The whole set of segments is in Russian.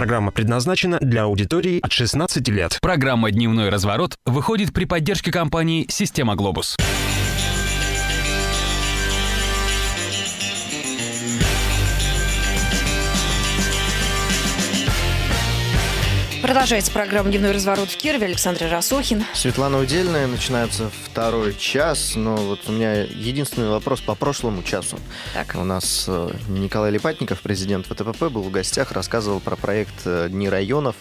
Программа предназначена для аудитории от 16 лет. Программа «Дневной разворот» выходит при поддержке компании «Система Глобус». Продолжается программа «Дневной разворот» в Кирове. Александр Расохин. Светлана Удельная. Начинается второй час. Но вот у меня единственный вопрос по прошлому часу. Так. У нас э, Николай Липатников, президент ВТПП, был в гостях, рассказывал про проект э, «Дни районов».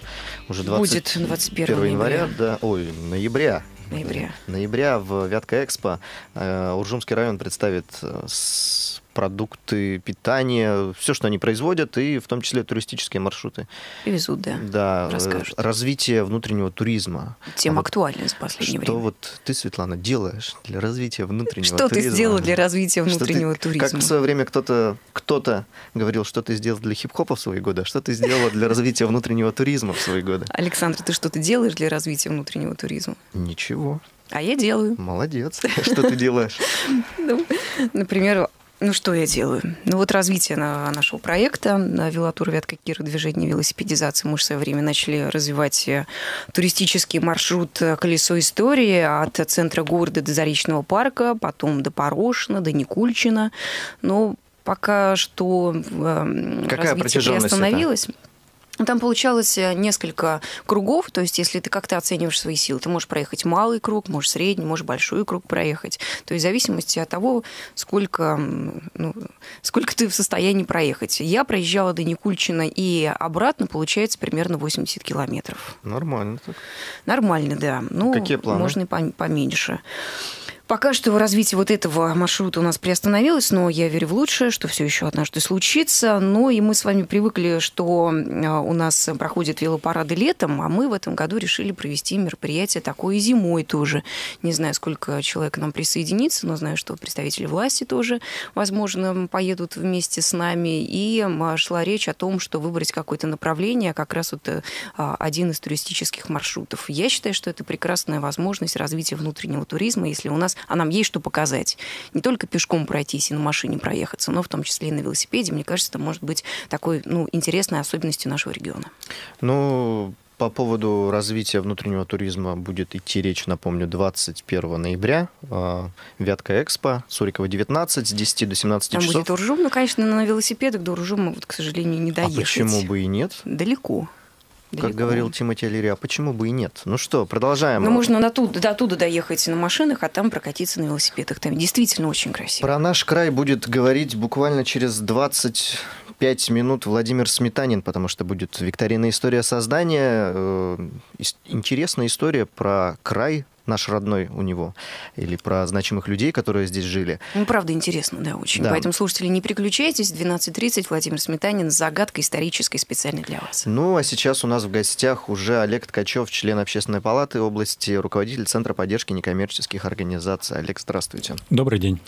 Уже 20... Будет 21 января. января да, ой, ноября ноября. Ноября в Вятка Экспо э, Уржумский район представит продукты питания, все, что они производят, и в том числе туристические маршруты. Везут, да. Да. Расскажут. Э, развитие внутреннего туризма. Тема а актуальна вот, в последнее что время. Что вот ты, Светлана, делаешь для развития внутреннего что туризма? Что ты сделал для развития внутреннего ты, туризма? Как в свое время кто-то кто говорил, что ты сделал для хип-хопа в свои годы, а что ты сделала для развития внутреннего туризма в свои годы? Александр, ты что-то делаешь для развития внутреннего туризма? Ничего. А я делаю. Молодец. Что ты делаешь? Ну, например, ну, что я делаю? Ну, вот развитие нашего проекта «Велотур Вятка Кира. Движение велосипедизации». Мы в свое время начали развивать э, туристический маршрут э, «Колесо истории» от центра города до Заречного парка, потом до Порошина, до Никульчина. Но пока что э, Какая развитие приостановилось. Это? Ну, там получалось э, несколько кругов, то есть если ты как-то оцениваешь свои силы, ты можешь проехать малый круг, можешь средний, можешь большой круг проехать. То есть в зависимости от того, сколько, ну, сколько ты в состоянии проехать. Я проезжала до Никульчина и обратно, получается, примерно 80 километров. Нормально так. Нормально, да. Ну, Какие планы? Можно и поменьше. Пока что развитие вот этого маршрута у нас приостановилось, но я верю в лучшее, что все еще однажды случится. Но ну и мы с вами привыкли, что а, у нас проходят велопарады летом, а мы в этом году решили провести мероприятие такое зимой тоже. Не знаю, сколько человек к нам присоединится, но знаю, что представители власти тоже, возможно, поедут вместе с нами. И шла речь о том, что выбрать какое-то направление, а как раз вот а, один из туристических маршрутов. Я считаю, что это прекрасная возможность развития внутреннего туризма, если у нас а нам есть что показать. Не только пешком пройтись и на машине проехаться, но в том числе и на велосипеде. Мне кажется, это может быть такой ну, интересной особенностью нашего региона. Ну, по поводу развития внутреннего туризма будет идти речь, напомню, 21 ноября. А, Вятка Экспо, Сурикова 19, с 10 до 17 часов. Там будет Уржум, но, конечно, на велосипедах до Уржума, вот, к сожалению, не доехать. А почему бы и нет? Далеко. Далеко. Как говорил Тимати Лири, а почему бы и нет? Ну что, продолжаем. Ну, можно на ту, до туда доехать на машинах, а там прокатиться на велосипедах. Там действительно очень красиво. Про наш край будет говорить буквально через 25 минут Владимир Сметанин, потому что будет викторина «История создания». Э, интересная история про край, наш родной у него, или про значимых людей, которые здесь жили. Ну, правда, интересно, да, очень. Да. Поэтому, слушатели, не переключайтесь. 12.30 Владимир Сметанин. Загадка исторической специально для вас. Ну, а сейчас у нас в гостях уже Олег Ткачев, член Общественной палаты области, руководитель Центра поддержки некоммерческих организаций. Олег, здравствуйте. Добрый день.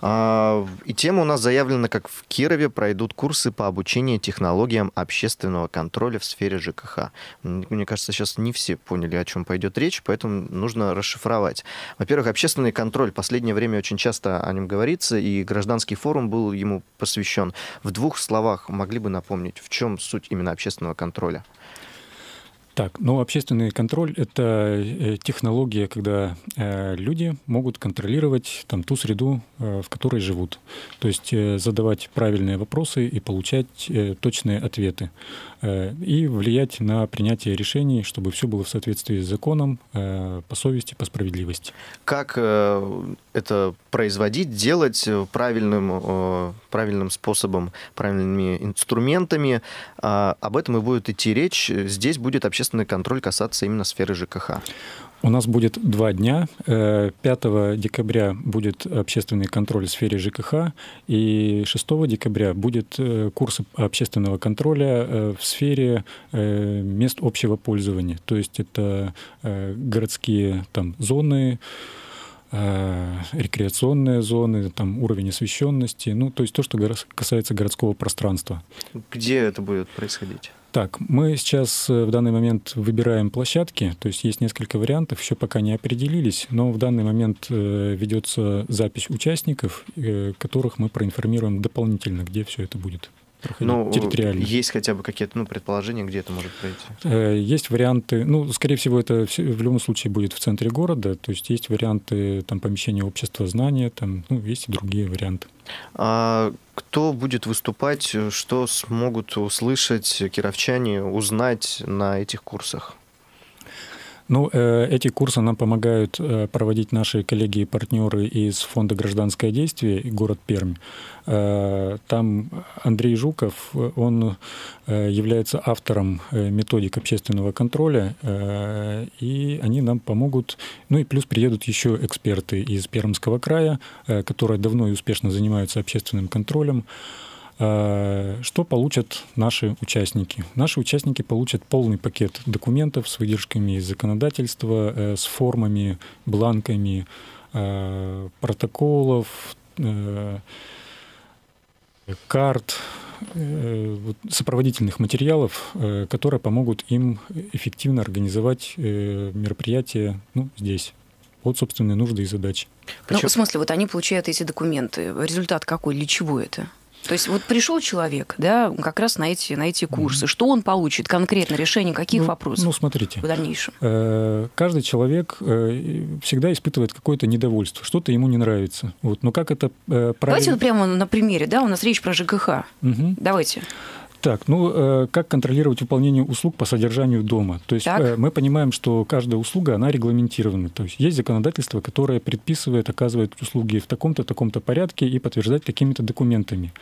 А, и тема у нас заявлена, как в Кирове пройдут курсы по обучению технологиям общественного контроля в сфере ЖКХ. Мне кажется, сейчас не все поняли, о чем пойдет речь, поэтому нужно расширить расшифровать. Во-первых, общественный контроль. Последнее время очень часто о нем говорится, и гражданский форум был ему посвящен. В двух словах могли бы напомнить, в чем суть именно общественного контроля? Так, ну общественный контроль — это э, технология, когда э, люди могут контролировать там, ту среду, э, в которой живут. То есть э, задавать правильные вопросы и получать э, точные ответы. Э, и влиять на принятие решений, чтобы все было в соответствии с законом, по совести, по справедливости. Как это производить, делать э, правильным, э, правильным способом, правильными инструментами. А, об этом и будет идти речь. Здесь будет общественный контроль касаться именно сферы ЖКХ. У нас будет два дня. 5 э, декабря будет общественный контроль в сфере ЖКХ, и 6 декабря будет курс общественного контроля в сфере мест общего пользования. То есть это городские там, зоны, Э, рекреационные зоны, там уровень освещенности, ну, то есть то, что касается городского пространства. Где это будет происходить? Так, мы сейчас э, в данный момент выбираем площадки, то есть есть несколько вариантов, еще пока не определились, но в данный момент э, ведется запись участников, которых мы проинформируем дополнительно, где все это будет проходить ну, Есть хотя бы какие-то ну, предположения, где это может пройти? Э, есть варианты, ну, скорее всего, это в любом случае будет в центре города, то есть есть варианты там помещения общества знания, там, ну, есть и другие варианты. А кто будет выступать, э, что смогут услышать кировчане, узнать на этих курсах? Ну, э, эти курсы нам помогают э, проводить наши коллеги и партнеры из Фонда гражданское действие и город Пермь. Э, там Андрей Жуков, он является автором методик общественного контроля, и они нам помогут. Ну и плюс приедут еще эксперты из Пермского края, которые давно и успешно занимаются общественным контролем. Э, что получат наши участники? Наши участники получат полный пакет документов с выдержками из законодательства, э, с формами, бланками, э, протоколов, карт, сопроводительных материалов, которые помогут им эффективно организовать мероприятие ну, здесь под собственные нужды и задачи. Ну, в смысле, вот они получают эти документы. Результат какой? Для чего это? То есть вот пришел человек, да, как раз на эти, на эти курсы, mm-hmm. что он получит конкретно, решение каких ну, вопросов? Ну, смотрите. В дальнейшем. Э, каждый человек э, всегда испытывает какое-то недовольство, что-то ему не нравится. Вот, но как это э, правильно... Давайте вот прямо на примере, да, у нас речь про ЖКХ. Mm-hmm. Давайте. Так, ну э, как контролировать выполнение услуг по содержанию дома? То есть так. Э, мы понимаем, что каждая услуга, она регламентирована. То есть есть законодательство, которое предписывает оказывать услуги в таком-то, таком-то порядке и подтверждать какими-то документами.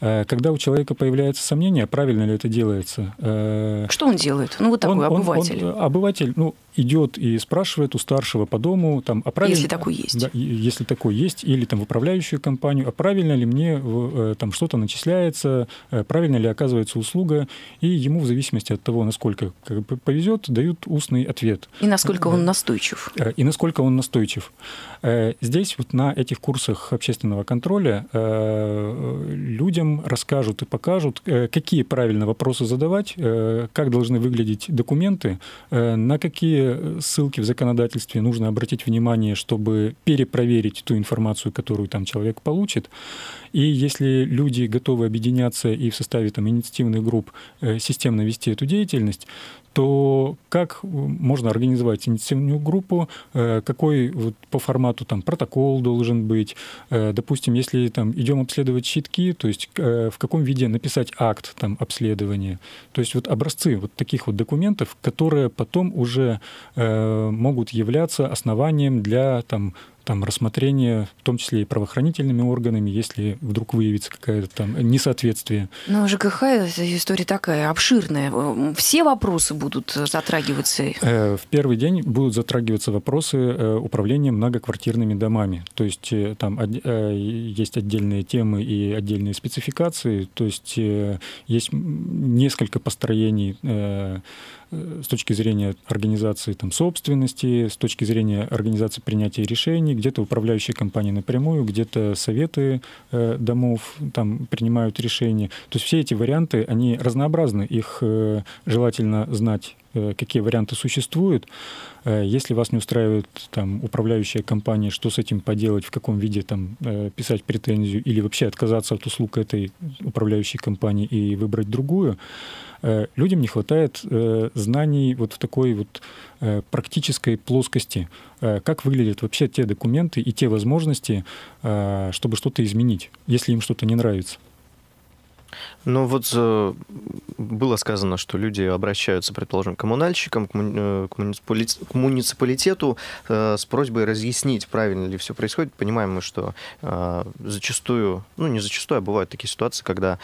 Э, когда у человека появляется сомнение, правильно ли это делается... Э, Что он делает? Ну, вот такой он, обыватель. Он, он, обыватель, ну, идет и спрашивает у старшего по дому, там, а правильно... Если такой есть. Да, если такой есть, или там в управляющую компанию, а правильно ли мне э, там что-то начисляется, правильно ли оказывается услуга, и ему в зависимости от того, насколько повезет, дают устный ответ. И насколько он настойчив. И насколько он настойчив. Здесь вот на этих курсах общественного контроля людям расскажут и покажут, э, какие правильно вопросы задавать, э, как должны выглядеть документы, э, на какие ссылки в законодательстве нужно обратить внимание, чтобы перепроверить ту информацию, которую там человек получит. И если люди готовы объединяться и в составе там, инициативных групп системно вести эту деятельность, то как можно организовать инициативную группу, какой вот по формату там протокол должен быть. Допустим, если там идем обследовать щитки, то есть Э, в каком виде написать акт там, обследования. То есть вот образцы вот таких вот документов, которые потом уже э, могут являться основанием для там, там рассмотрение, в том числе и правоохранительными органами, если вдруг выявится какое-то там несоответствие. Но ЖКХ история такая обширная. Все вопросы будут затрагиваться? Э, в первый день будут затрагиваться вопросы э, управления многоквартирными домами. То есть э, там есть отдельные темы и отдельные спецификации. То есть есть несколько построений с точки зрения организации там, собственности, с точки зрения организации принятия решений, где-то управляющие компании напрямую, где-то советы э, домов там, принимают решения. То есть все эти варианты, они разнообразны, их э, желательно знать Э, какие варианты существуют. Э, если вас не устраивает там, управляющая компания, что с этим поделать, в каком виде там, э, писать претензию или вообще отказаться от услуг этой управляющей компании и выбрать другую, людям не хватает знаний вот в такой вот практической плоскости, как выглядят вообще те документы и те возможности, чтобы что-то изменить, если им что-то не нравится. Ну вот э, было сказано, что люди обращаются, предположим, к коммунальщикам, к, э, муниципалитету э, с просьбой разъяснить, правильно ли все происходит. Понимаем мы, что зачастую, ну не зачастую, а бывают такие ситуации, когда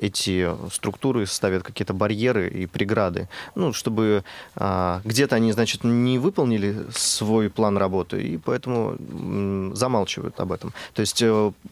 эти структуры ставят какие-то барьеры и преграды, ну чтобы где-то они, значит, не выполнили свой план работы и поэтому замалчивают об этом. То есть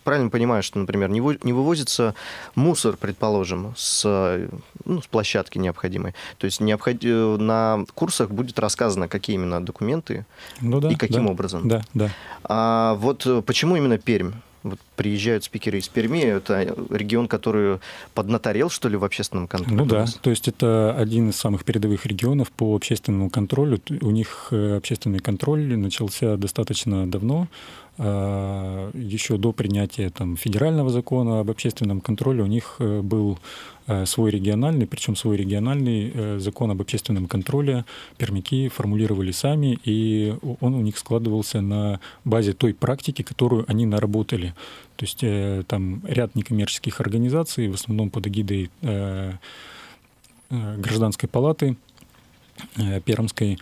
правильно понимаю, что, например, не вывозится мусор мусор, предположим, с, ну, с площадки необходимой. То есть необход... Э, на курсах будет рассказано, какие именно документы ну, да, и каким да, образом. Да, да. А вот э, почему именно Пермь? Вот приезжают спикеры из Перми, это регион, который поднаторел, что ли, в общественном контроле? Ну да, то есть это один из самых передовых регионов по общественному контролю. У них э, общественный контроль начался достаточно давно, Э, еще до принятия там, федерального закона об общественном контроле у них э, был э, свой региональный, причем свой региональный закон об общественном контроле пермяки формулировали сами, и он у них складывался на базе той практики, которую они наработали. То есть там ряд некоммерческих организаций, в основном под эгидой гражданской палаты Пермской,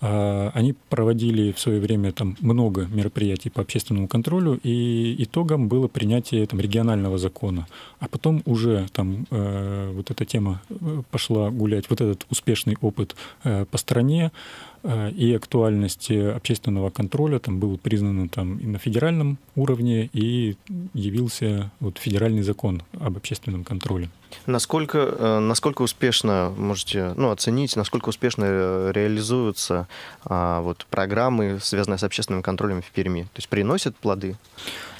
а, они проводили в свое время там много мероприятий по общественному контролю, и итогом было принятие там регионального закона. А потом уже там э, вот эта тема э, пошла гулять, вот этот успешный опыт э, по стране, Э, и актуальности общественного контроля там был признан там и на федеральном уровне, и явился вот федеральный закон об общественном контроле. Насколько, э, насколько успешно можете ну, оценить, насколько успешно э, реализуются а, вот, программы, связанные с общественным контролем в Перми? То есть приносят плоды?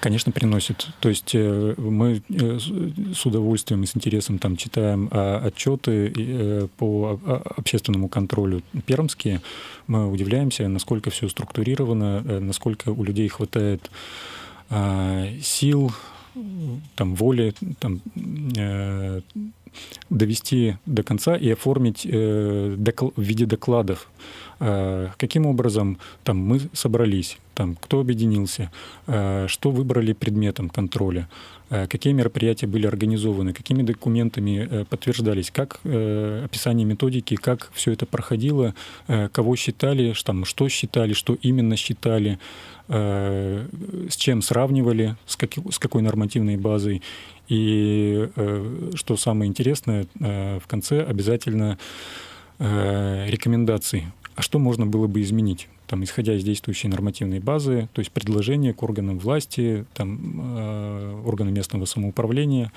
Конечно, приносят То есть мы с удовольствием и с интересом там читаем а, отчеты по а, а, общественному контролю пермские мы удивляемся, насколько все структурировано, э, насколько у людей хватает а, сил, там, воли, там, э, довести до конца и оформить э, докл- в виде докладов Э, каким образом там, мы собрались, там, кто объединился, э, что выбрали предметом контроля, э, какие мероприятия были организованы, какими документами подтверждались, как описание методики, как все это проходило, кого считали, там, что считали, что именно считали, с чем сравнивали, с, как, с какой нормативной базой. И что самое интересное, в конце обязательно рекомендации а что можно было бы изменить, там, исходя из действующей нормативной базы, то есть предложения к органам власти, там, э, органы местного самоуправления,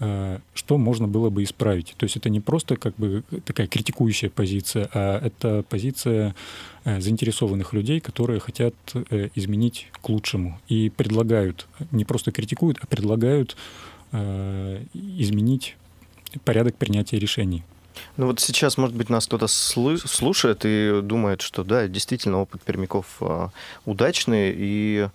э, что можно было бы исправить. То есть это не просто как бы такая критикующая позиция, а это позиция э, заинтересованных людей, которые хотят э, изменить к лучшему и предлагают, не просто критикуют, а предлагают э, изменить порядок принятия решений. Ну вот сейчас, может быть, нас кто-то слы слушает и думает, что да, действительно опыт пермяков а, удачный, и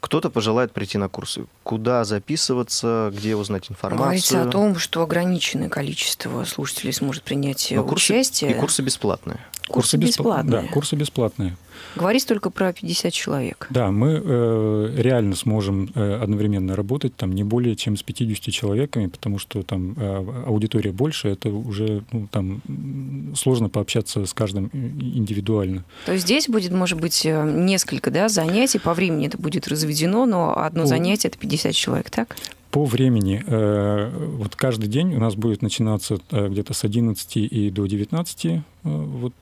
кто-то пожелает прийти на курсы. Куда записываться, где узнать информацию? Говорится о том, что ограниченное количество слушателей сможет принять э, Но курсы, участие. И курсы бесплатные. Курсы, курсы бесплатные. Да, курсы бесплатные. Говорится только про 50 человек. Да, мы э, реально сможем э, одновременно работать там не более чем с 50 человеками, потому что там э, аудитория больше, это уже ну, там сложно пообщаться с каждым индивидуально. То есть здесь будет, может быть, э, несколько да, занятий по времени это будет развиваться заведено, но одно занятие это 50 человек, так? По времени, э, вот каждый день у нас будет начинаться э, где-то с 11 и до 19, э, вот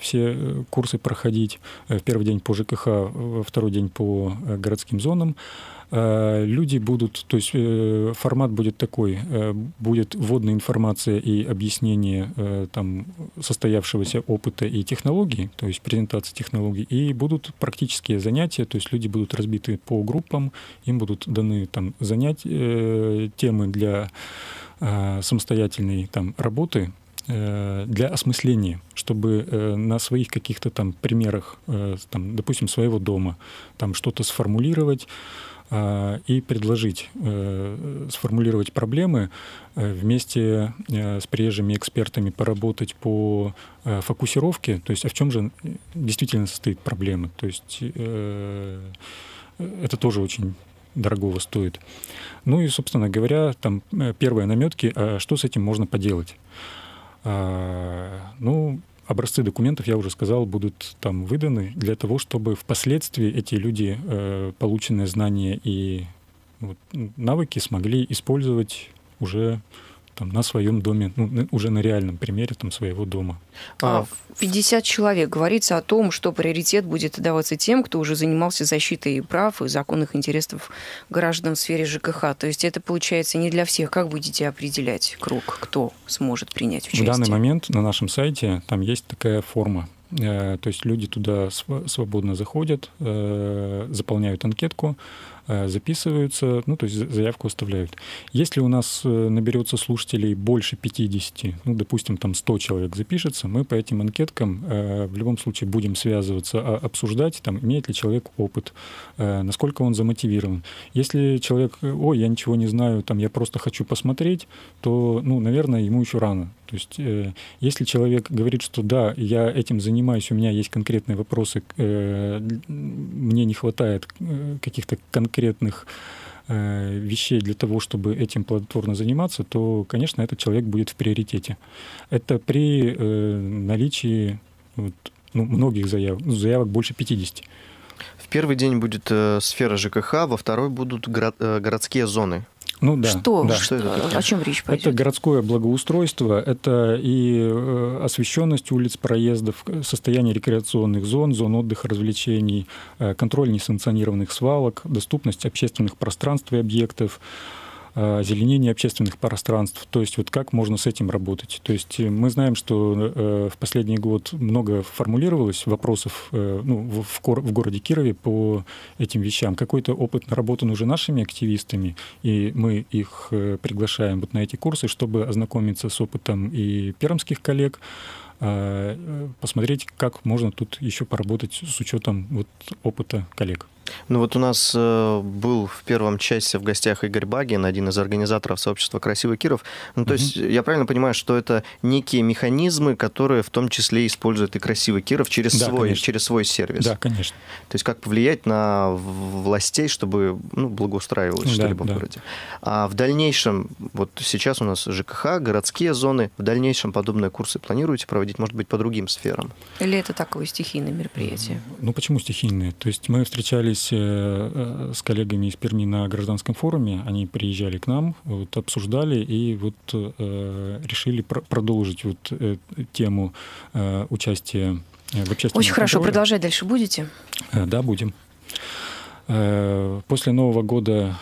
все курсы проходить. Первый день по ЖКХ, второй день по городским зонам. Э, люди будут, то есть э, формат будет такой, э, будет вводная информация и объяснение там состоявшегося опыта и технологий, то есть презентация технологий, и будут практические занятия, то есть люди будут разбиты по группам, им будут даны там занять темы для самостоятельной там работы, для осмысления, чтобы на своих каких-то там примерах, там, допустим, своего дома, там что-то сформулировать, а, и предложить э, сформулировать проблемы, э, вместе э, с приезжими экспертами поработать по фокусировке, то есть а в чем же действительно состоит проблема. То есть это тоже очень дорогого стоит. Ну и, собственно говоря, там первые наметки, а что с этим можно поделать? А, ну, образцы документов, я уже сказал, будут там выданы для того, чтобы впоследствии эти люди э, полученные знания и вот, навыки смогли использовать уже там, на своем доме, ну, уже на реальном примере там, своего дома. А, 50 а, человек говорится о том, что приоритет будет даваться тем, кто уже занимался защитой прав и законных интересов граждан в сфере ЖКХ. То есть это получается не для всех. Как будете определять круг, кто сможет принять участие? В данный момент на нашем сайте там есть такая форма. Э, то есть люди туда свободно заходят, э, заполняют анкетку, Э, записываются, ну, то есть заявку оставляют. Если у нас э, наберется слушателей больше 50, ну, допустим, там 100 человек запишется, мы по этим анкеткам э, в любом случае будем связываться, а, обсуждать, там, имеет ли человек опыт, насколько он замотивирован. Если человек, ой, я ничего не знаю, там, я просто хочу посмотреть, то, ну, наверное, ему еще рано. То есть, если человек говорит, что да, я этим занимаюсь, у меня есть конкретные вопросы, мне не хватает каких-то конкретных конкретных э, вещей для того, чтобы этим плодотворно заниматься, то, конечно, этот человек будет в приоритете. Это при э, наличии вот, ну, многих заявок, ну, заявок больше 50. В первый день будет э, сфера ЖКХ, во второй будут горо- э, городские зоны. Ну да. Что? да. что это О чем речь пойдет? Это городское благоустройство, это и э, освещенность улиц, проездов, состояние рекреационных зон, зон отдыха, развлечений, э, контроль несанкционированных свалок, доступность общественных пространств и объектов, а, озеленение общественных пространств. То есть вот как можно с этим работать? То есть э, мы знаем, что э, в последний год много формулировалось вопросов э, ну, в, в городе Кирове по этим вещам. Какой-то опыт наработан уже нашими активистами, и мы их приглашаем вот на эти курсы, чтобы ознакомиться с опытом и пермских коллег, а, посмотреть, как можно тут еще поработать с учетом вот опыта коллег. Ну вот у нас э, был в первом части в гостях Игорь Багин, один из организаторов сообщества «Красивый Киров». Ну, то mm-hmm. есть я правильно понимаю, что это некие механизмы, которые в том числе используют и «Красивый Киров» через, да, свой, через свой сервис? Да, конечно. То есть как повлиять на властей, чтобы ну, благоустраивалось да, что-либо да. в городе? А в дальнейшем, вот сейчас у нас ЖКХ, городские зоны, в дальнейшем подобные курсы планируете проводить, может быть, по другим сферам? Или это такое стихийное мероприятие? Ну почему стихийное? То есть мы встречались общались э, э, с коллегами из Перми на гражданском форуме, они приезжали к нам, вот, обсуждали и вот э, решили пр продолжить вот тему участия в общественном Очень хорошо, продолжать дальше будете? Да, будем. После Нового года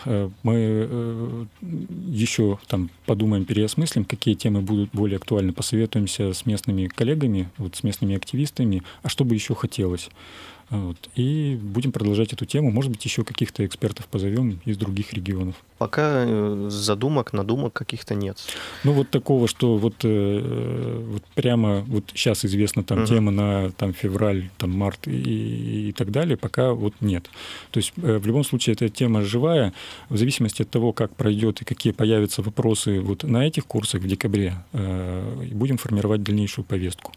мы еще там подумаем, переосмыслим, какие темы будут более актуальны, посоветуемся с местными коллегами, вот с местными активистами, а что бы еще хотелось. Вот. И будем продолжать эту тему. Может быть, еще каких-то экспертов позовем из других регионов. Пока э, задумок, надумок каких-то нет. Ну, вот такого, что вот, э, вот прямо вот сейчас известна там угу. тема на там, февраль, там, март и, и так далее, пока вот нет. То есть э, в любом случае эта тема живая. В зависимости от того, как пройдет и какие появятся вопросы вот на этих курсах в декабре, будем формировать дальнейшую повестку.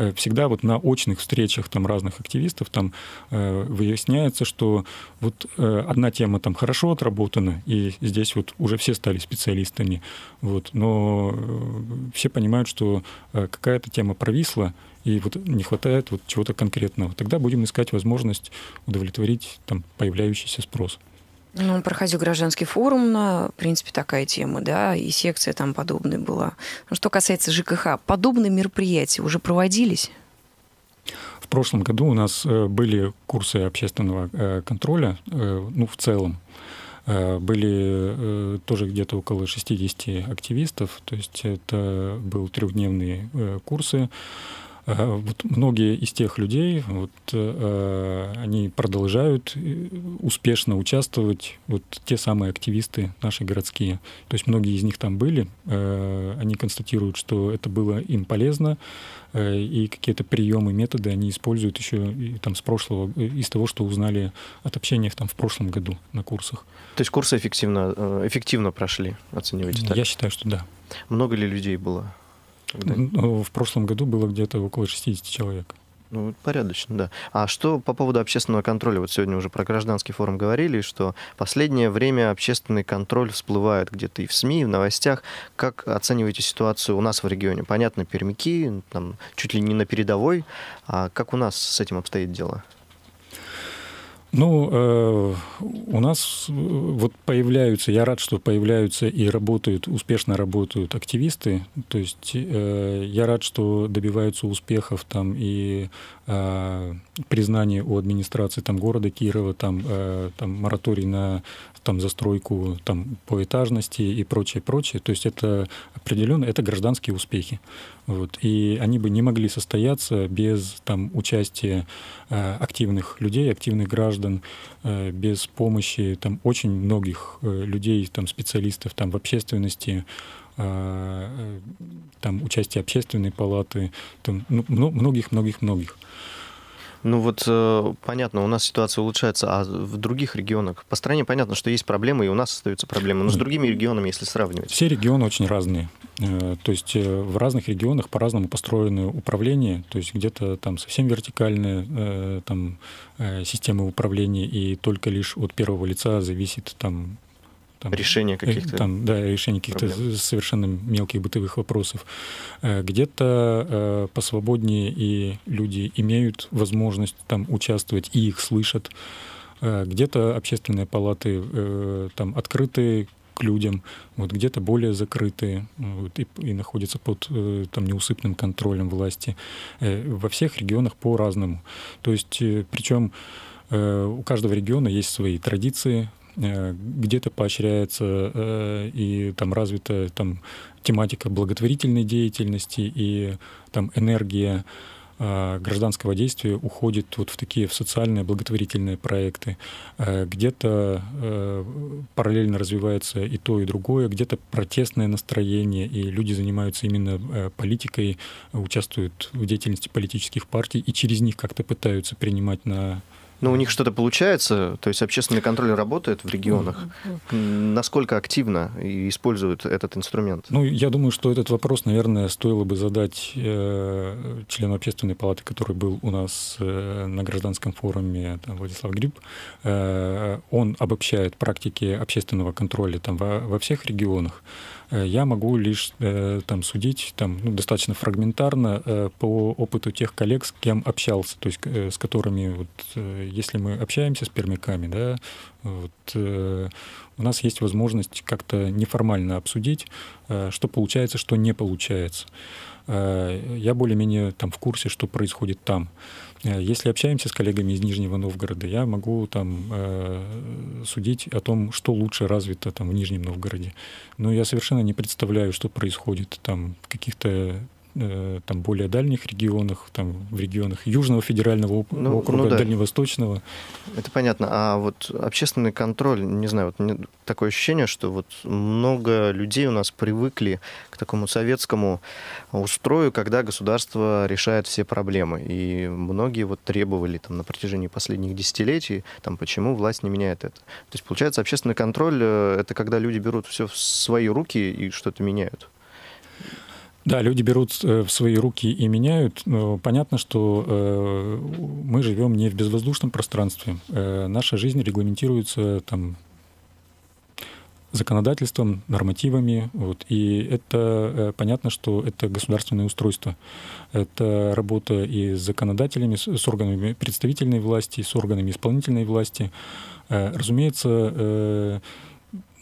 Э, всегда вот на очных встречах там разных активистов там э, выясняется, что вот э, одна тема там хорошо отработана, и здесь вот уже все стали специалистами, вот, но все понимают, что какая-то тема провисла, и вот не хватает вот чего-то конкретного. Тогда будем искать возможность удовлетворить там появляющийся спрос. Ну, проходил гражданский форум на, в принципе, такая тема, да, и секция там подобная была. Ну, что касается ЖКХ, подобные мероприятия уже проводились? В прошлом году у нас э, были курсы общественного э, контроля, э, ну, в целом. Были тоже где-то около 60 активистов, то есть это были трехдневные курсы Э, вот многие из тех людей, вот, э, они продолжают э, успешно участвовать, вот те самые активисты наши городские. То есть многие из них там были, они констатируют, что это было им полезно, и какие-то приемы, методы они используют еще и, там с прошлого, из того, что узнали от общения там в прошлом году на курсах. То есть курсы эффективно, эффективно прошли, оцениваете так? Я считаю, что да. Много ли людей было? Ну, в прошлом году было где-то около 60 человек. Ну, порядочно, да. А что по поводу общественного контроля? Вот сегодня уже про гражданский форум говорили, что последнее время общественный контроль всплывает где-то и в СМИ, и в новостях. Как оцениваете ситуацию у нас в регионе? Понятно, пермяки, там, чуть ли не на передовой. А как у нас с этим обстоит дело? Ну, э, у нас э, вот появляются, я рад, что появляются и работают, успешно работают активисты. То есть э, я рад, что добиваются успехов там и признания у администрации там города Кирова, там, там мораторий на там застройку там по этажности и прочее, прочее. То есть это определенно, это гражданские успехи. Вот. И они бы не могли состояться без там участия активных людей, активных граждан граждан э, без помощи там очень многих э, людей, там специалистов, там в общественности, э, там участие общественной палаты, там Ну, многих, многих, многих. Ну вот э, понятно, у нас ситуация улучшается, а в других регионах по стране понятно, что есть проблемы, и у нас остаются проблемы. Но с другими регионами, если сравнивать. Все регионы очень разные. Э, то есть э, в разных регионах по-разному построены управления, то есть где-то там совсем вертикальные там, системы управления, и только лишь от первого лица зависит там там, решение э, каких-то там, да, решение каких-то совершенно мелких бытовых вопросов. Э, где-то э, посвободнее и люди имеют возможность там участвовать и их слышат. Э, где-то общественные палаты э, там открытые к людям, вот где-то более закрытые вот, и, и находятся под там неусыпным контролем власти. Во всех регионах по-разному. То есть, причем у каждого региона есть свои традиции, Э, где-то поощряется э, и там развита там тематика благотворительной деятельности и там энергия э, гражданского действия уходит вот в такие в социальные благотворительные проекты. Где-то параллельно развивается и то, и другое, где-то протестное настроение, и люди занимаются именно политикой, участвуют в деятельности политических партий и через них как-то пытаются принимать на но у них что-то получается, то есть общественный контроль работает в регионах. Насколько активно используют этот инструмент? Ну, я думаю, что этот вопрос, наверное, стоило бы задать э, члену общественной палаты, который был у нас э, на гражданском форуме, там, Владислав Гриб. Э, он обобщает практики общественного контроля там, во, во всех регионах. Э, я могу лишь э, там судить там, ну, достаточно фрагментарно э, по опыту тех коллег, с кем общался, то есть с которыми, вот, если мы общаемся с пермяками, да, вот, у нас есть возможность как-то неформально обсудить, что получается, что не получается. Э, я более-менее там в курсе, что происходит там. Э, если общаемся с коллегами из Нижнего Новгорода, я могу там э, судить о том, что лучше развито там в Нижнем Новгороде. Но я совершенно не представляю, что происходит там в каких-то э, там более дальних регионах, там в регионах Южного федерального ну, округа, ну, да. Дальневосточного. Это понятно. А вот общественный контроль, не знаю, вот такое ощущение, что вот много людей у нас привыкли к такому советскому устрою, когда государство решает все проблемы. И многие вот требовали там на протяжении последних десятилетий, там почему власть не меняет это. То есть получается общественный контроль э, это когда люди берут все в свои руки и что-то меняют. Да, люди берут э, в свои руки и меняют. Понятно, что э, мы живем не в безвоздушном пространстве. Э, наша жизнь регламентируется там законодательством, нормативами. Вот. И это понятно, что это государственное устройство. Это работа и с законодателями, с органами представительной власти, с органами исполнительной власти. Разумеется,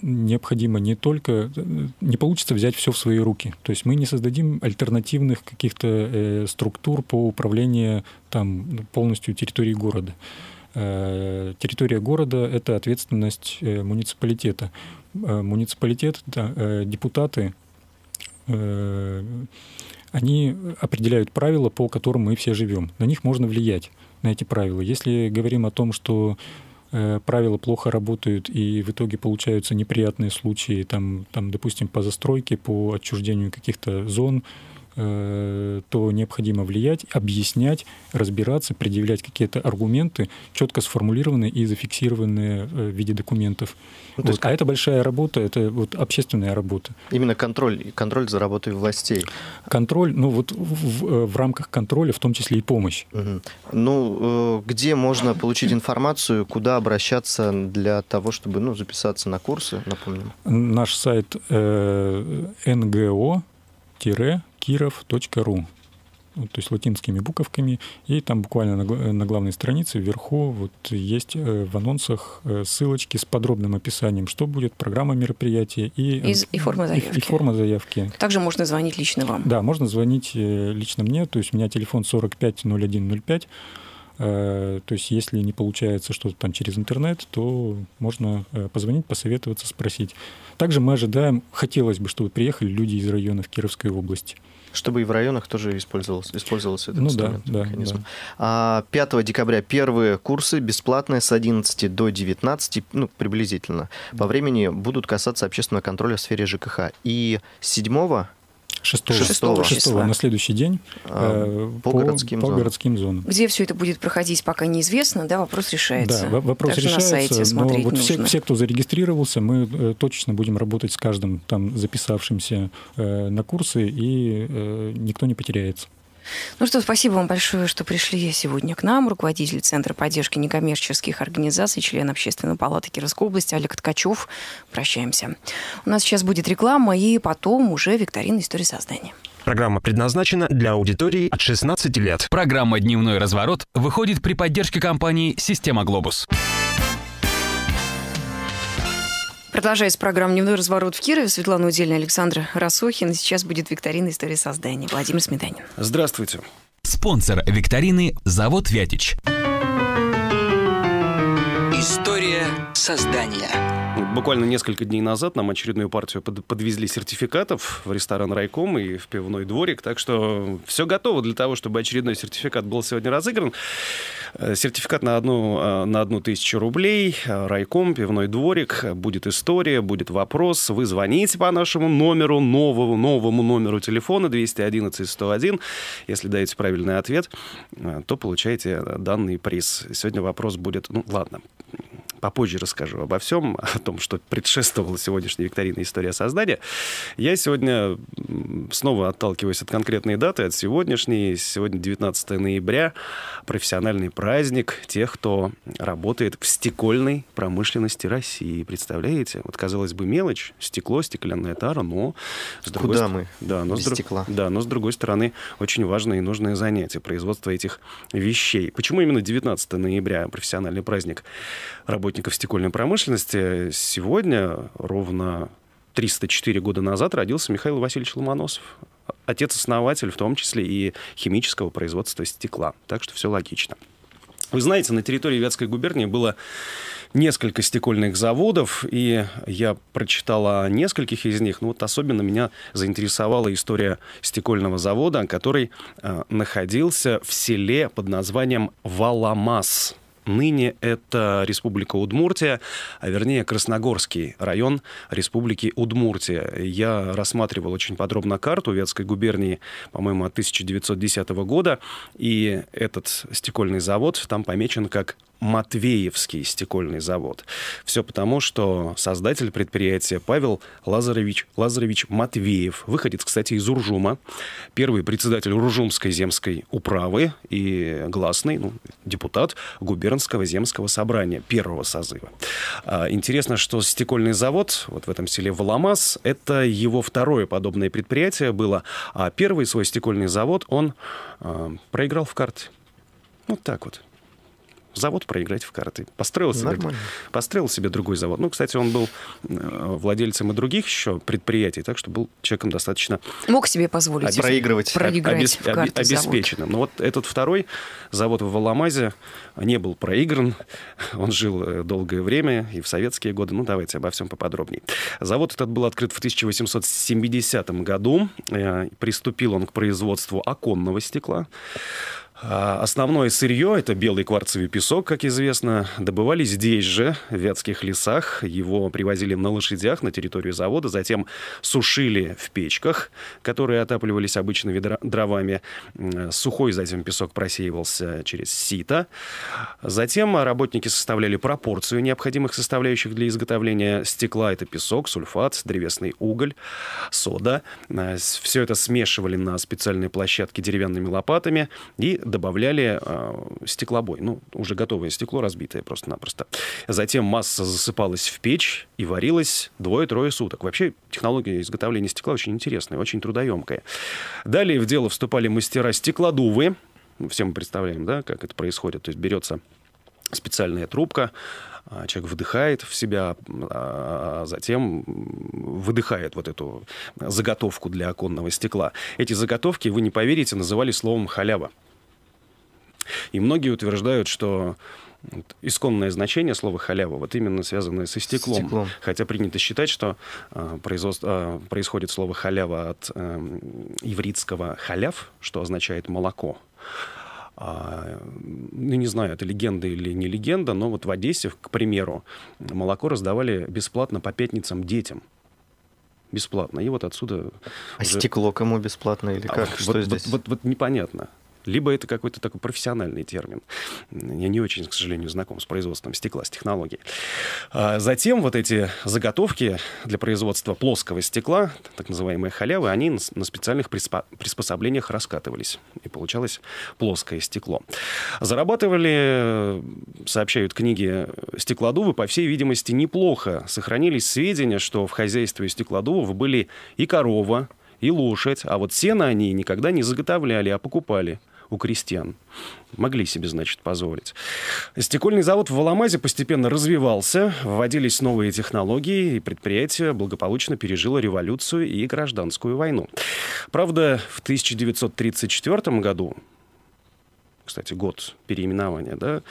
необходимо не только... Э, не получится взять все в свои руки. То есть мы не создадим альтернативных каких-то э, структур по управлению там, полностью территорией города. Э, территория города — это ответственность э, муниципалитета. Э, муниципалитет, да, э, депутаты, э, они определяют правила, по которым мы все живем. На них можно влиять, на эти правила. Если говорим о том, что Э, правила плохо работают, и в итоге получаются неприятные случаи, там, там допустим, по застройке, по отчуждению каких-то зон, Э, то необходимо влиять, объяснять, разбираться, предъявлять какие-то аргументы, четко сформулированные и зафиксированные э, в виде документов. Ну, вот. есть... А это большая работа, это вот общественная работа. Именно контроль, контроль за работой властей. Контроль, ну вот в, в рамках контроля в том числе и помощь. Угу. Ну, э, где можно получить информацию, куда обращаться для того, чтобы ну, записаться на курсы, напомним? Наш сайт э, ngo kirov.ru ну, то есть латинскими буковками, и там буквально на, на главной странице вверху вот есть э, в анонсах э, ссылочки с подробным описанием, что будет, программа мероприятия и, э, и, и, форма, заявки. И, и форма заявки. Также можно звонить лично вам. Да, можно звонить лично мне, то есть у меня телефон 450105, Э, то есть, если не получается что-то там через интернет, то можно э, позвонить, посоветоваться, спросить. Также мы ожидаем, хотелось бы, чтобы приехали люди из районов Кировской области. Чтобы и в районах тоже использовался, использовался этот ну, инструмент, да, механизм. Да, да. 5 декабря первые курсы бесплатные с 11 до 19, ну, приблизительно, по времени будут касаться общественного контроля в сфере ЖКХ. И 7 Шестого. Шестого. Шестого на следующий день а, э, по, по, городским, по зонам. городским зонам. Где все это будет проходить, пока неизвестно, да, вопрос решается. Да, вопрос Даже решается, на сайте но вот Все, все, кто зарегистрировался, мы э, точечно будем работать с каждым там записавшимся э, на курсы, и никто не потеряется. Ну что, спасибо вам большое, что пришли сегодня к нам. Руководитель Центра поддержки некоммерческих организаций, член Общественной палаты Кировской области Олег Ткачев. Прощаемся. У нас сейчас будет реклама, и потом уже викторина истории создания. Программа предназначена для аудитории от 16 лет. Программа «Дневной разворот» выходит при поддержке компании «Система Глобус». Продолжается программа «Дневной разворот» в Кирове. Светлана Удельна, Александр Расохин. Сейчас будет викторина истории создания». Владимир Сметанин. Здравствуйте. Спонсор викторины «Завод Вятич». История создания. Буквально несколько дней назад нам очередную партию подвезли сертификатов в ресторан «Райком» и в пивной дворик. Так что все готово для того, чтобы очередной сертификат был сегодня разыгран. Э, сертификат на одну, э, на одну тысячу рублей, э, «Райком», пивной дворик. Будет история, будет вопрос. Вы звоните по нашему номеру, новому, новому номеру телефона 211-101. Если даете правильный ответ, то получаете данный приз. Сегодня вопрос будет... Ну, ладно, попозже расскажу обо всем, о том, что предшествовало сегодняшней викторине «История создания». Я сегодня снова отталкиваюсь от конкретной даты, от сегодняшней. Сегодня 19 ноября, профессиональный праздник тех, кто работает в стекольной промышленности России. Представляете? Вот, казалось бы, мелочь, стекло, стеклянная тара, но... С другой Куда ст... мы да, но без с друг... стекла? Да, но с другой стороны, очень важное и нужное занятие – производство этих вещей. Почему именно 19 ноября профессиональный праздник работы работников стекольной промышленности. Сегодня, ровно 304 года назад, родился Михаил Васильевич Ломоносов. Отец-основатель, в том числе и химического производства стекла. Так что все логично. Вы знаете, на территории Вятской губернии было несколько стекольных заводов, и я прочитал о нескольких из них. Но ну вот особенно меня заинтересовала история стекольного завода, который э, находился в селе под названием Валамас. Ныне это Республика Удмуртия, а вернее Красногорский район Республики Удмуртия. Я рассматривал очень подробно карту Вятской губернии, по-моему, от 1910 года, и этот стекольный завод там помечен как Матвеевский стекольный завод. Все потому, что создатель предприятия Павел Лазаревич, Лазаревич Матвеев, выходец, кстати, из Уржума, первый председатель Уржумской земской управы и гласный ну, депутат губернского земского собрания первого созыва. А, интересно, что стекольный завод вот в этом селе Воломаз, это его второе подобное предприятие было, а первый свой стекольный завод он э, проиграл в карты. Вот так вот завод проиграть в карты. Построил себе, построил себе другой завод. Ну, кстати, он был э, владельцем и других еще предприятий, так что был человеком достаточно... Мог себе позволить обе... проигрывать. Проиграть обес... в карты обеспеченным. Завод. Но вот этот второй завод в Воломазе не был проигран. Он жил э, долгое время и в советские годы. Ну, давайте обо всем поподробнее. Завод этот был открыт в 1870 году. Э, приступил он к производству оконного стекла. А, основное сырье, это белый кварцевый песок, как известно, добывали здесь же, в Вятских лесах. Его привозили на лошадях на территорию завода, затем сушили в печках, которые отапливались обычно дровами. Сухой затем песок просеивался через сито. Затем работники составляли пропорцию необходимых составляющих для изготовления стекла. Это песок, сульфат, древесный уголь, сода. А, Все это смешивали на специальной площадке деревянными лопатами и добавляли а, стеклобой. Ну, уже готовое стекло, разбитое просто-напросто. Затем масса засыпалась в печь и варилась двое-трое суток. Вообще технология изготовления стекла очень интересная, очень трудоемкая. Далее в дело вступали мастера стеклодувы. Все мы представляем, да, как это происходит. То есть берется специальная трубка, а, человек вдыхает в себя, а, а затем выдыхает вот эту заготовку для оконного стекла. Эти заготовки, вы не поверите, называли словом халява. И многие утверждают, что исконное значение слова халява вот именно связанное со стеклом. стеклом. Хотя принято считать, что а, производство, а, происходит слово халява от а, ивритского халяв, что означает молоко. А, ну, не знаю, это легенда или не легенда, но вот в Одессе, к примеру, молоко раздавали бесплатно по пятницам детям бесплатно. И вот отсюда... А уже... стекло кому бесплатно или как? А, Что вот, здесь? Вот, вот, вот непонятно либо это какой-то такой профессиональный термин. Я не очень, к сожалению, знаком с производством стекла, с технологией. А затем вот эти заготовки для производства плоского стекла, так называемые халявы, они на специальных приспособлениях раскатывались. И получалось плоское стекло. Зарабатывали, сообщают книги, стеклодувы, по всей видимости, неплохо. Сохранились сведения, что в хозяйстве стеклодувов были и корова, и лошадь, а вот сено они никогда не заготовляли, а покупали у крестьян. Могли себе, значит, позволить. Стекольный завод в Воломазе постепенно развивался, вводились новые технологии, и предприятие благополучно пережило революцию и гражданскую войну. Правда, в 1934 году кстати, год переименования, да,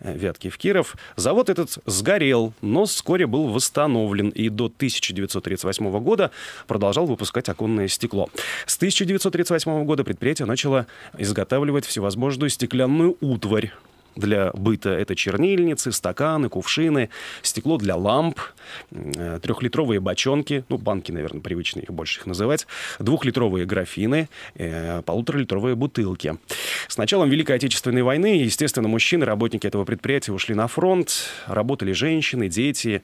э, Вятки в Киров. Завод этот сгорел, но вскоре был восстановлен и до 1938 года продолжал выпускать оконное стекло. С 1938 года предприятие начало изготавливать всевозможную стеклянную утварь, для быта это чернильницы, стаканы, кувшины, стекло для ламп, трехлитровые бочонки, ну, банки, наверное, привычные, их больше их называть, двухлитровые графины, э, полуторалитровые бутылки. С началом Великой Отечественной войны, естественно, мужчины, работники этого предприятия ушли на фронт, работали женщины, дети.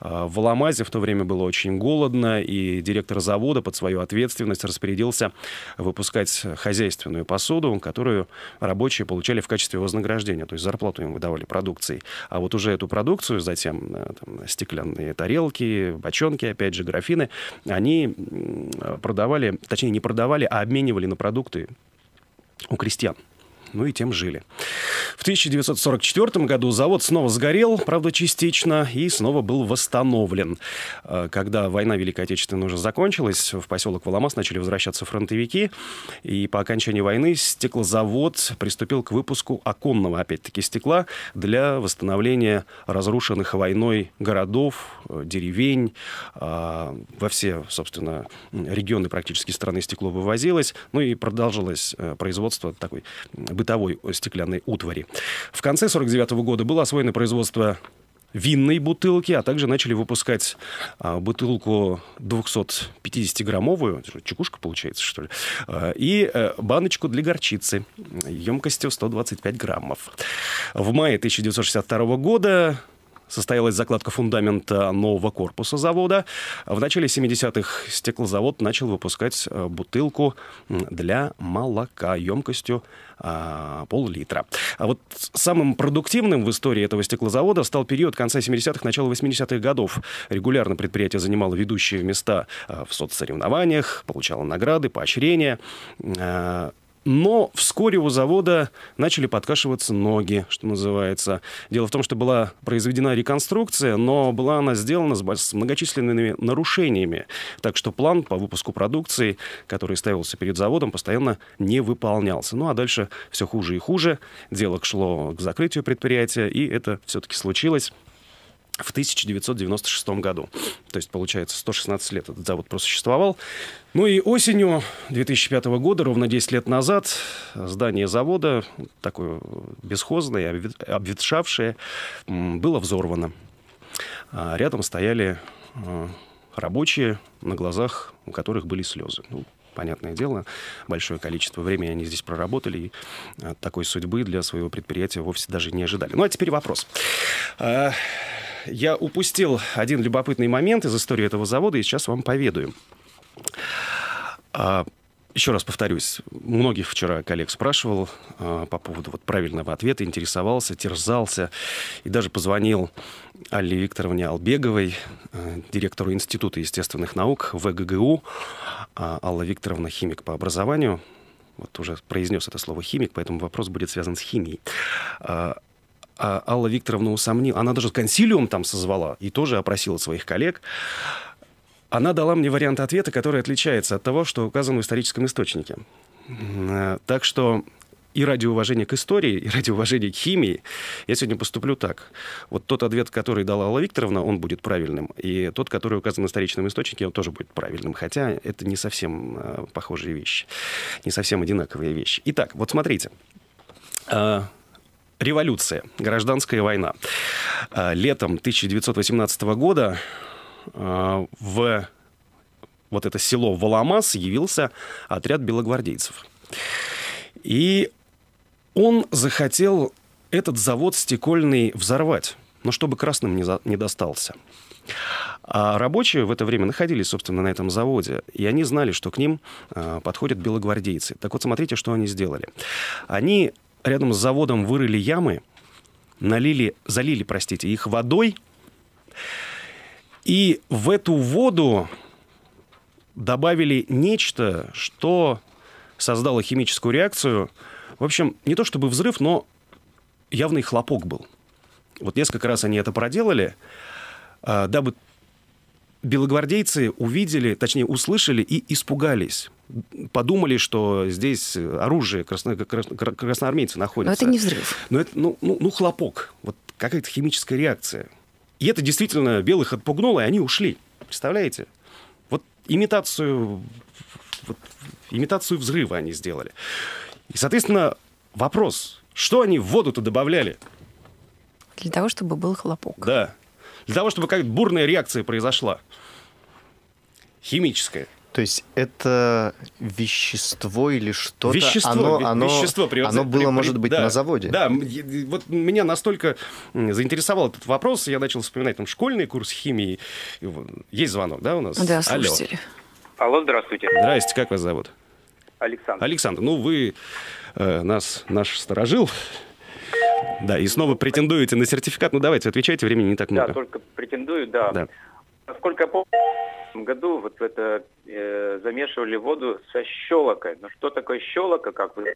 Э, в Ломазе в то время было очень голодно, и директор завода под свою ответственность распорядился выпускать хозяйственную посуду, которую рабочие получали в качестве вознаграждения то есть зарплату им выдавали продукции, А вот уже эту продукцию, затем э, там, стеклянные тарелки, бочонки, опять же, графины, они продавали, точнее, не продавали, а обменивали на продукты у крестьян ну и тем жили. В 1944 году завод снова сгорел, правда, частично, и снова был восстановлен. Э, когда война Великой Отечественной уже закончилась, в поселок Воломас начали возвращаться фронтовики, и по окончании войны стеклозавод приступил к выпуску оконного, опять-таки, стекла для восстановления разрушенных войной городов, э, деревень. Э, во все, собственно, регионы практически страны стекло вывозилось, ну и продолжилось производство такой бытовой э, стеклянной утвари. В конце 49 года было освоено производство винной бутылки, а также начали выпускать а, бутылку 250-граммовую, чекушка получается, что ли, а, и а, баночку для горчицы емкостью 125 граммов. В мае 1962 года состоялась закладка фундамента нового корпуса завода. В начале 70-х стеклозавод начал выпускать э, бутылку для молока емкостью а, пол-литра. А вот самым продуктивным в истории этого стеклозавода стал период конца 70-х, начала 80-х годов. Регулярно предприятие занимало ведущие места э, в соцсоревнованиях, получало награды, поощрения. Э, но вскоре у завода начали подкашиваться ноги, что называется. Дело в том, что была произведена реконструкция, но была она сделана с многочисленными нарушениями. Так что план по выпуску продукции, который ставился перед заводом, постоянно не выполнялся. Ну а дальше все хуже и хуже. Дело шло к закрытию предприятия, и это все-таки случилось в 1996 году. То есть, получается, 116 лет этот завод просуществовал. Ну и осенью 2005 года, ровно 10 лет назад, здание завода, такое бесхозное, обветшавшее, было взорвано. А рядом стояли э, рабочие, на глазах у которых были слезы. Ну, понятное дело, большое количество времени они здесь проработали, и э, такой судьбы для своего предприятия вовсе даже не ожидали. Ну а теперь вопрос. А, я упустил один любопытный момент из истории этого завода, и сейчас вам поведаю. А, еще раз повторюсь, многих вчера коллег спрашивал а, по поводу вот правильного ответа, интересовался, терзался и даже позвонил Алле Викторовне Албеговой, а, директору Института естественных наук ВГГУ. Э, Алла Викторовна химик по образованию. Вот уже произнес это слово химик, поэтому вопрос будет связан с химией а, Алла Викторовна усомнила. Она даже консилиум там созвала и тоже опросила своих коллег. Она дала мне вариант ответа, который отличается от того, что указано в историческом источнике. Э, так что и ради уважения к истории, и ради уважения к химии, я сегодня поступлю так. Вот тот ответ, который дала Алла Викторовна, он будет правильным, и тот, который указан в историческом источнике, он тоже будет правильным, хотя это не совсем э, похожие вещи, не совсем одинаковые вещи. Итак, вот смотрите. А, Революция, гражданская война. Э, летом 1918 года э, в вот это село Воломас явился отряд белогвардейцев. И он захотел этот завод стекольный взорвать, но чтобы красным не, за... не достался. А рабочие в это время находились, собственно, на этом заводе, и они знали, что к ним э, подходят белогвардейцы. Так вот, смотрите, что они сделали. Они рядом с заводом вырыли ямы, налили, залили, простите, их водой, и в эту воду добавили нечто, что создало химическую реакцию. В общем, не то чтобы взрыв, но явный хлопок был. Вот несколько раз они это проделали, а, дабы белогвардейцы увидели, точнее, услышали и испугались. Подумали, что здесь оружие красно, красно, красноармейцы находится. Но это не взрыв. Но это, ну, ну, ну, хлопок. Вот какая-то химическая реакция. И это действительно белых отпугнуло, и они ушли. Представляете? Вот имитацию, вот, имитацию взрыва они сделали. И, соответственно, вопрос, что они в воду-то добавляли? Для того, чтобы был хлопок. Да для того, чтобы как бурная реакция произошла. Химическая. То есть это вещество или что-то? Вещество, оно, оно, вещество при, оно было, при, может быть, да, на заводе. Да, вот меня настолько заинтересовал этот вопрос, я начал вспоминать там школьный курс химии. Есть звонок, да, у нас? Да, слушатели. Алло. Алло, здравствуйте. Здрасте, как вас зовут? Александр. Александр, ну вы э, нас, наш сторожил, да, и снова претендуете на сертификат. Ну давайте, отвечайте, времени не так много. Да, только претендую, да. да. Насколько помню, году вот это э, замешивали воду со щелокой. Но ну, что такое щелока, как вы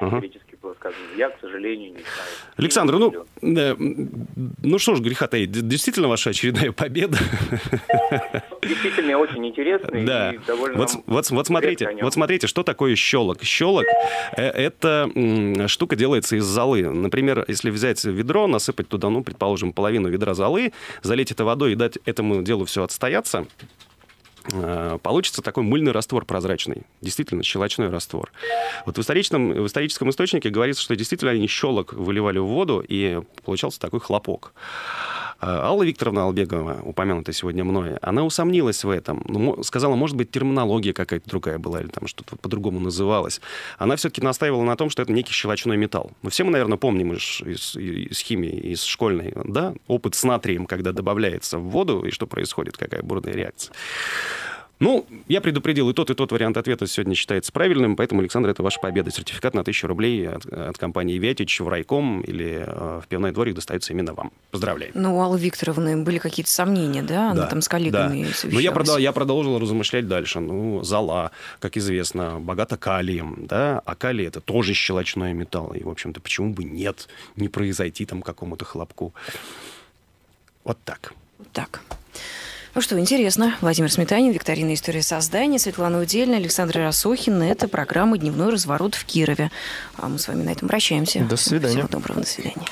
угу. исторически было сказано, я, к сожалению, не знаю. Александр, не ну, э, ну что ж греха таить, действительно ваша очередная победа. Действительно, очень интересно да. и довольно... Вот, вот, вот, смотрите, вот смотрите, что такое щелок. Щелок э, — это м, штука делается из золы. Например, если взять ведро, насыпать туда, ну, предположим, половину ведра золы, залить это водой и дать этому делу все отстояться, Э, получится такой мыльный раствор прозрачный, действительно щелочной раствор. Вот в историческом, в историческом источнике говорится, что действительно они щелок выливали в воду, и получался такой хлопок. А, Алла Викторовна Албегова, упомянутая сегодня мной, она усомнилась в этом. Ну, сказала, может быть, терминология какая-то другая была или там что-то по-другому называлось. Она все-таки настаивала на том, что это некий щелочной металл. Ну, все мы, наверное, помним из, из, из химии, из школьной, да, опыт с натрием, когда добавляется в воду, и что происходит, какая бурная реакция. Ну, я предупредил, и тот, и тот вариант ответа сегодня считается правильным, поэтому, Александр, это ваша победа. Сертификат на 1000 рублей от, от компании «Вятич» в райком или э, в пивной дворик достается именно вам. Поздравляю. Ну, у Аллы Викторовны были какие-то сомнения, да? Она да, там с коллегами да. Ну, я, продал, я продолжил размышлять дальше. Ну, зола, как известно, богата калием, да? А калий — это тоже щелочной металл. И, в общем-то, почему бы нет, не произойти там какому-то хлопку. Вот так. Вот так. Ну что, интересно. Владимир Сметанин, викторина «История создания», Светлана Удельна, Александр Расохин. Это программа «Дневной разворот в Кирове». А мы с вами на этом прощаемся. До свидания. Всего доброго, до свидания.